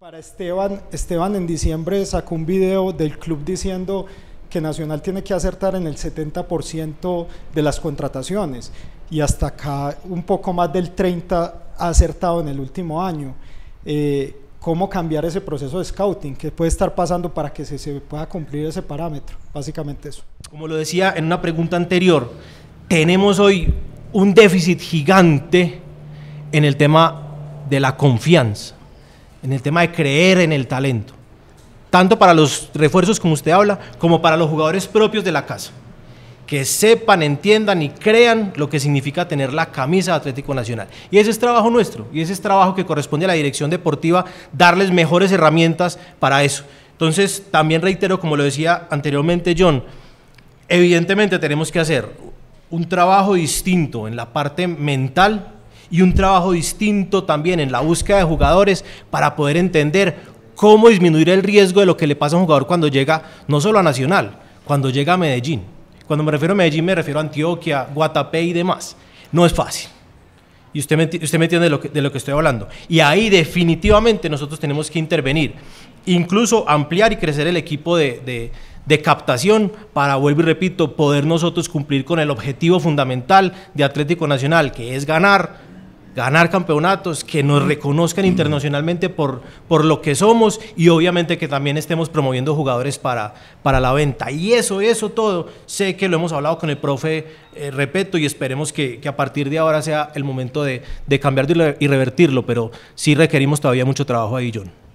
Para Esteban, Esteban en diciembre sacó un video del club diciendo que Nacional tiene que acertar en el 70% de las contrataciones y hasta acá un poco más del 30% ha acertado en el último año. Eh, ¿Cómo cambiar ese proceso de scouting? ¿Qué puede estar pasando para que se, se pueda cumplir ese parámetro? Básicamente eso. Como lo decía en una pregunta anterior, tenemos hoy un déficit gigante en el tema de la confianza en el tema de creer en el talento, tanto para los refuerzos como usted habla, como para los jugadores propios de la casa, que sepan, entiendan y crean lo que significa tener la camisa de Atlético Nacional. Y ese es trabajo nuestro, y ese es trabajo que corresponde a la dirección deportiva, darles mejores herramientas para eso. Entonces, también reitero, como lo decía anteriormente John, evidentemente tenemos que hacer un trabajo distinto en la parte mental y un trabajo distinto también en la búsqueda de jugadores para poder entender cómo disminuir el riesgo de lo que le pasa a un jugador cuando llega no solo a Nacional, cuando llega a Medellín. Cuando me refiero a Medellín me refiero a Antioquia, Guatapé y demás. No es fácil. Y usted me, usted entiende de lo, que, de lo que estoy hablando. Y ahí definitivamente nosotros tenemos que intervenir. Incluso ampliar y crecer el equipo de, de de captación para, vuelvo y repito, poder nosotros cumplir con el objetivo fundamental de Atlético Nacional, que es ganar, ganar campeonatos, que nos reconozcan internacionalmente por, por lo que somos y obviamente que también estemos promoviendo jugadores para, para la venta. Y eso, eso todo, sé que lo hemos hablado con el profe eh, Repeto y esperemos que, a partir de ahora sea el momento de, de cambiarlo y revertirlo, pero sí requerimos todavía mucho trabajo ahí, John.